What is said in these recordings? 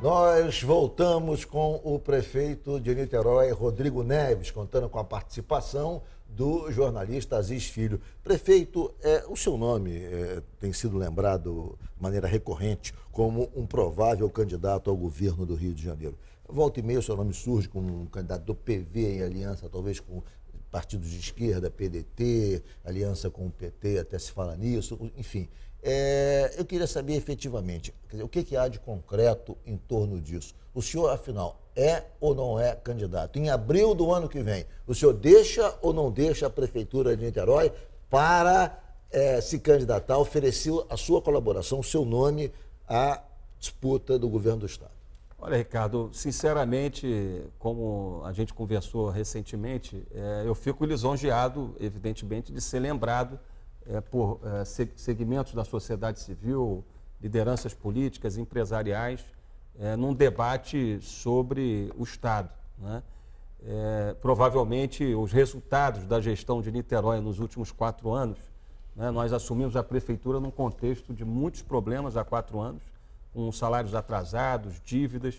Nós voltamos com o prefeito de Niterói, Rodrigo Neves, contando com a participação do jornalista Aziz Filho. Prefeito, é, o seu nome é, tem sido lembrado de maneira recorrente como um provável candidato ao governo do Rio de Janeiro. Volta e meia, o seu nome surge como um candidato do PV em aliança, talvez com partidos de esquerda, PDT, aliança com o PT, até se fala nisso, enfim. É, eu queria saber efetivamente dizer, o que, que, há de concreto em torno disso. O senhor, afinal, é ou não é candidato? Em abril do ano que vem, o senhor deixa ou não deixa a Prefeitura de Niterói para é, se candidatar, oferecer a sua colaboração, o seu nome à disputa do governo do Estado? Olha, Ricardo, sinceramente, como a gente conversou recentemente, é, eu fico lisonjeado, evidentemente, de ser lembrado é, por é, segmentos da sociedade civil, lideranças políticas, empresariais, é, num debate sobre o Estado. Né? É, provavelmente, os resultados da gestão de Niterói nos últimos quatro anos, né, nós assumimos a prefeitura num contexto de muitos problemas há quatro anos com salários atrasados, dívidas,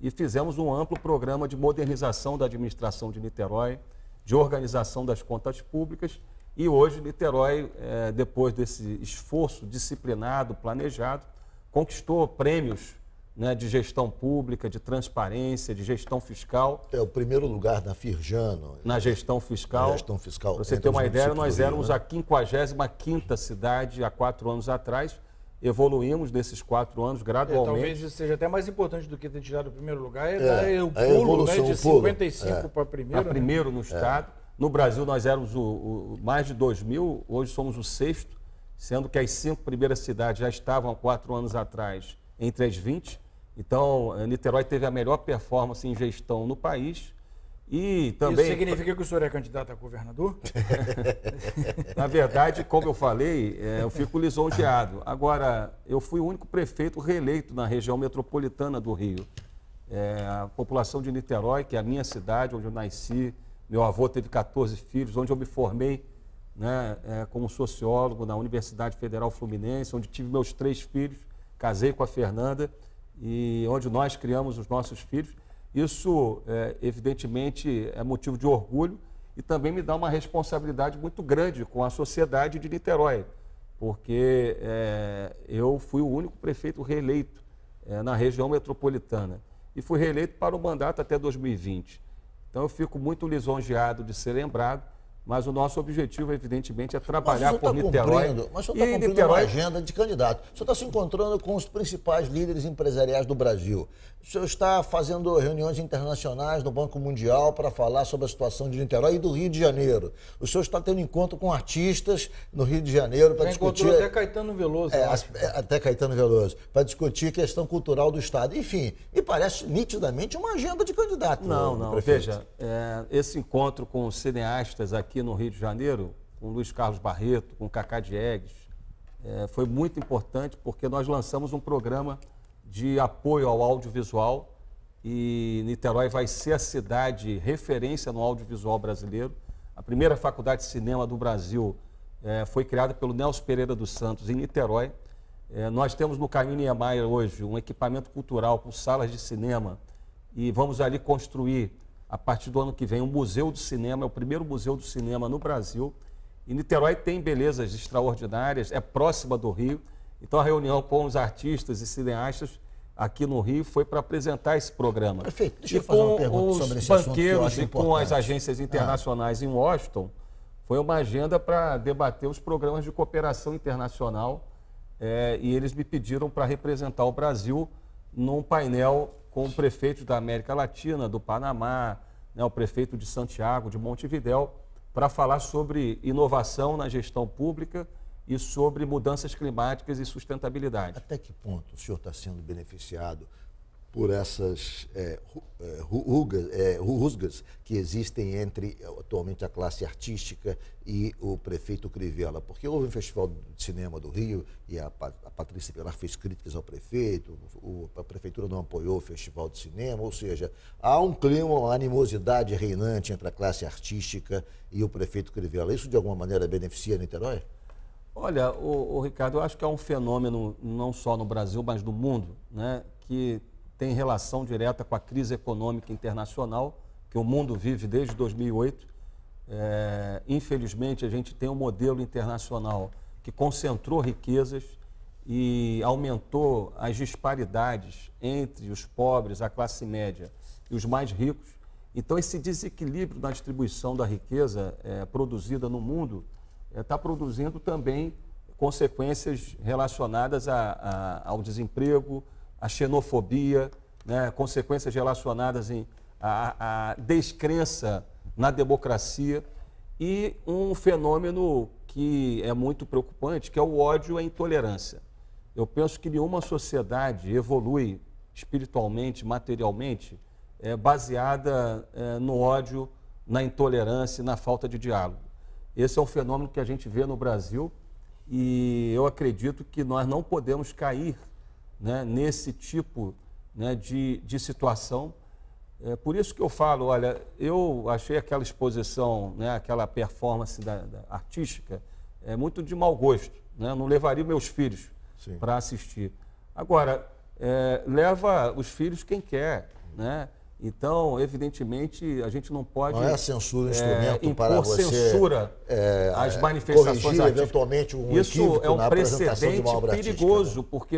e fizemos um amplo programa de modernização da administração de Niterói, de organização das contas públicas, e hoje Niterói, eh, depois desse esforço disciplinado, planejado, conquistou prêmios né, de gestão pública, de transparência, de gestão fiscal. É o primeiro lugar na Firjano. Na gestão fiscal. Na gestão fiscal. Pra você ter uma ideia, nós éramos né? a 55ª cidade há quatro anos atrás evoluímos nesses quatro anos gradualmente. É, talvez isso seja até mais importante do que ter tirado o primeiro lugar, é, é, é né, o pulo evolução, é. né, de 55 é. para primeiro. Para primeiro né? no Estado. No Brasil nós éramos o, o, mais de 2 mil, hoje somos o sexto, sendo que as cinco primeiras cidades já estavam há quatro anos atrás entre as 20. Então, Niterói teve a melhor performance em gestão no país e também... Isso significa que o senhor é candidato a governador? Na verdade, como eu falei, é, eu fico lisonjeado. Agora, eu fui o único prefeito reeleito na região metropolitana do Rio. É, a população de Niterói, que é a minha cidade, onde eu nasci, meu avô teve 14 filhos, onde eu me formei né, é, como sociólogo na Universidade Federal Fluminense, onde tive meus três filhos, casei com a Fernanda e onde nós criamos os nossos filhos isso, é, evidentemente, é motivo de orgulho e também me dá uma responsabilidade muito grande com a sociedade de Niterói, porque é, eu fui o único prefeito reeleito é, na região metropolitana e fui reeleito para o mandato até 2020. Então eu fico muito lisonjeado de ser lembrado mas o nosso objetivo, evidentemente, é trabalhar por tá Niterói. Mas o senhor está cumprindo Niterói... uma agenda de candidato. O senhor está se encontrando com os principais líderes empresariais do Brasil. O senhor está fazendo reuniões internacionais no Banco Mundial para falar sobre a situação de Niterói e do Rio de Janeiro. O senhor está tendo encontro com artistas no Rio de Janeiro para discutir. até Caetano Veloso. É, né? é, até Caetano Veloso. Para discutir questão cultural do Estado. Enfim, e parece nitidamente uma agenda de candidato. Não, não. Prefeito. Veja, é, esse encontro com os cineastas aqui aqui no Rio de Janeiro, com Luiz Carlos Barreto, com Cacá Diegues, é, foi muito importante porque nós lançamos um programa de apoio ao audiovisual e Niterói vai ser a cidade referência no audiovisual brasileiro. A primeira faculdade de cinema do Brasil é, foi criada pelo Nelson Pereira dos Santos em Niterói. É, nós temos no Caminho Niemeyer hoje um equipamento cultural com salas de cinema e vamos ali construir a partir do ano que vem, o um Museu do Cinema, é o primeiro museu do cinema no Brasil. E Niterói tem belezas extraordinárias, é próxima do Rio. Então a reunião com os artistas e cineastas aqui no Rio foi para apresentar esse programa. Perfeito. Deixa e eu fazer uma pergunta sobre esse banqueiros e com as agências internacionais ah. em Washington, foi uma agenda para debater os programas de cooperação internacional. É, e eles me pediram para representar o Brasil num painel com o prefeito da América Latina, do Panamá, né, o prefeito de Santiago, de Montevidéu, para falar sobre inovação na gestão pública e sobre mudanças climáticas e sustentabilidade. Até que ponto o senhor está sendo beneficiado por essas é, é rugas, é, rusgas que existem entre é, atualmente a classe artística e o prefeito Crivella. Porque houve um festival de cinema do Rio e a, a Patrícia Pilar fez críticas ao prefeito, o, a prefeitura não apoiou o festival de cinema, ou seja, há um clima, uma animosidade reinante entre a classe artística e o prefeito Crivella. Isso de alguma maneira beneficia Niterói? Olha, o, o Ricardo, eu acho que é um fenômeno não só no Brasil, mas no mundo, né, que tem relação direta com a crise econômica internacional que o mundo vive desde 2008. É, infelizmente, a gente tem um modelo internacional que concentrou riquezas e aumentou as disparidades entre os pobres, a classe média e os mais ricos. Então, esse desequilíbrio na distribuição da riqueza é, produzida no mundo está é, tá produzindo também consequências relacionadas a, a, ao desemprego, a xenofobia, né, consequências relacionadas em a, a descrença na democracia e um fenômeno que é muito preocupante, que é o ódio e a intolerância. Eu penso que nenhuma sociedade evolui espiritualmente, materialmente, é, baseada é, no ódio, na intolerância e na falta de diálogo. Esse é um fenômeno que a gente vê no Brasil e eu acredito que nós não podemos cair né, nesse tipo né, de, de situação. É por isso que eu falo, olha, eu achei aquela exposição, né, aquela performance da, da artística, é muito de mau gosto. Né? Não levaria meus filhos para assistir. Agora, é, leva os filhos quem quer, né? Então, evidentemente, a gente não pode. Não é a censura um é, instrumento para você. censura é, às é, manifestações corrigir, artísticas. eventualmente um Isso é um precedente né? perigoso, né? porque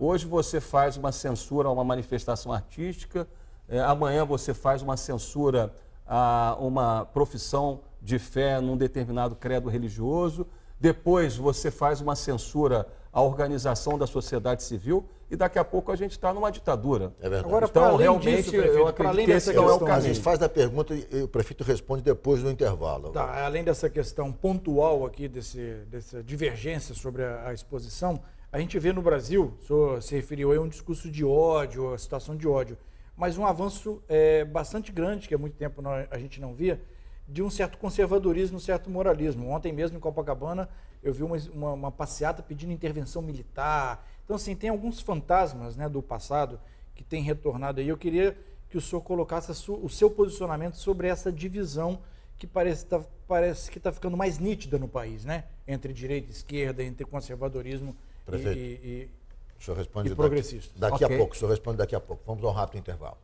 hoje você faz uma censura a uma manifestação artística, é, amanhã você faz uma censura a uma profissão de fé num determinado credo religioso, depois você faz uma censura a organização da sociedade civil e daqui a pouco a gente está numa ditadura. É verdade. Agora, então, realmente, disso, prefeito, eu acredito que esse é o caminho. A gente faz a pergunta e o prefeito responde depois do intervalo. Tá, é, além dessa questão pontual aqui, desse, dessa divergência sobre a, a exposição, a gente vê no Brasil, o senhor se referiu aí a um discurso de ódio, a situação de ódio, mas um avanço é, bastante grande, que há muito tempo a gente não via, de um certo conservadorismo, um certo moralismo. Ontem mesmo, em Copacabana, eu vi uma, uma, uma, passeata pedindo intervenção militar. Então, assim, tem alguns fantasmas né, do passado que têm retornado aí. Eu queria que o senhor colocasse o seu posicionamento sobre essa divisão que parece, tá, parece que está ficando mais nítida no país, né? Entre direita e esquerda, entre conservadorismo Prefeito, e, e, o senhor responde e Daqui, daqui okay. a pouco, o senhor responde daqui a pouco. Vamos a um rápido intervalo.